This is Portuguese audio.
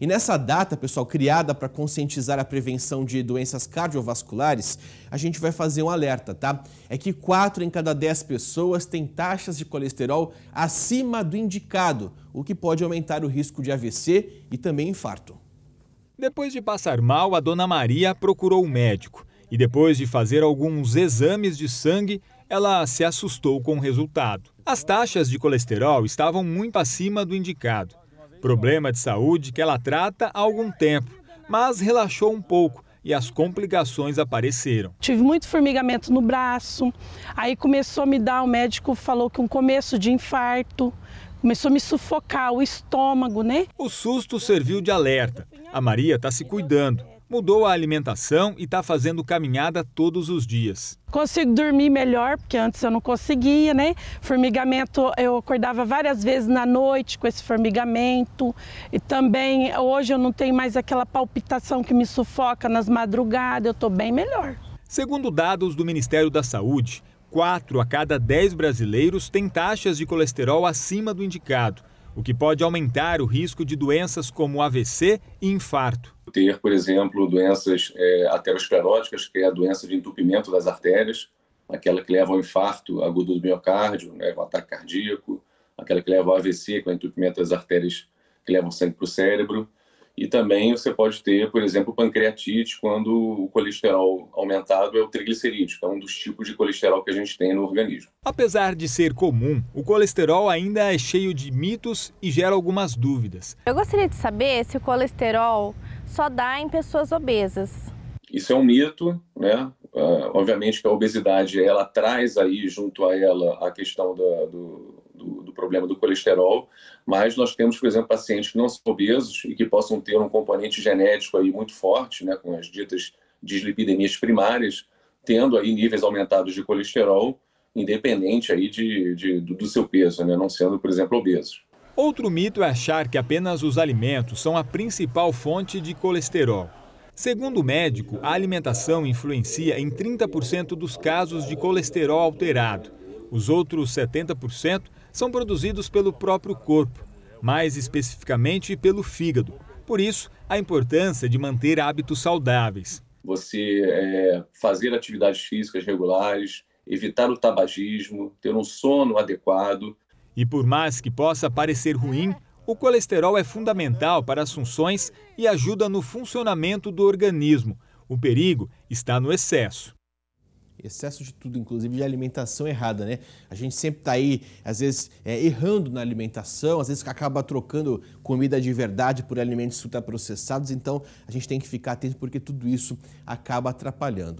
E nessa data, pessoal, criada para conscientizar a prevenção de doenças cardiovasculares, a gente vai fazer um alerta, tá? É que 4 em cada 10 pessoas têm taxas de colesterol acima do indicado, o que pode aumentar o risco de AVC e também infarto. Depois de passar mal, a dona Maria procurou um médico. E depois de fazer alguns exames de sangue, ela se assustou com o resultado. As taxas de colesterol estavam muito acima do indicado problema de saúde que ela trata há algum tempo, mas relaxou um pouco e as complicações apareceram. Tive muito formigamento no braço, aí começou a me dar, o médico falou que um começo de infarto, começou a me sufocar o estômago, né? O susto serviu de alerta. A Maria está se cuidando Mudou a alimentação e está fazendo caminhada todos os dias. Consigo dormir melhor, porque antes eu não conseguia, né? Formigamento, eu acordava várias vezes na noite com esse formigamento. E também hoje eu não tenho mais aquela palpitação que me sufoca nas madrugadas, eu estou bem melhor. Segundo dados do Ministério da Saúde, 4 a cada 10 brasileiros têm taxas de colesterol acima do indicado, o que pode aumentar o risco de doenças como AVC e infarto ter, por exemplo, doenças é, ateroscleróticas, que é a doença de entupimento das artérias, aquela que leva ao infarto agudo do miocárdio, né, o ataque cardíaco, aquela que leva ao AVC, que é o entupimento das artérias que levam sangue para o cérebro. E também você pode ter, por exemplo, pancreatite, quando o colesterol aumentado é o triglicerídeo, que é um dos tipos de colesterol que a gente tem no organismo. Apesar de ser comum, o colesterol ainda é cheio de mitos e gera algumas dúvidas. Eu gostaria de saber se o colesterol só dá em pessoas obesas. Isso é um mito, né? Uh, obviamente que a obesidade ela traz aí junto a ela a questão da, do, do, do, problema do colesterol, mas nós temos, por exemplo, pacientes que não são obesos e que possam ter um componente genético aí muito forte, né, com as ditas dislipidemias primárias, tendo aí níveis aumentados de colesterol, independente aí de, de do seu peso, né, não sendo, por exemplo, obesos. Outro mito é achar que apenas os alimentos são a principal fonte de colesterol. Segundo o médico, a alimentação influencia em 30% dos casos de colesterol alterado. Os outros 70% são produzidos pelo próprio corpo, mais especificamente pelo fígado. Por isso, a importância de manter hábitos saudáveis. Você é, fazer atividades físicas regulares, evitar o tabagismo, ter um sono adequado, e por mais que possa parecer ruim, o colesterol é fundamental para as funções e ajuda no funcionamento do organismo. O perigo está no excesso excesso de tudo, inclusive de alimentação errada, né? A gente sempre está aí, às vezes, é, errando na alimentação, às vezes acaba trocando comida de verdade por alimentos ultraprocessados, então a gente tem que ficar atento porque tudo isso acaba atrapalhando.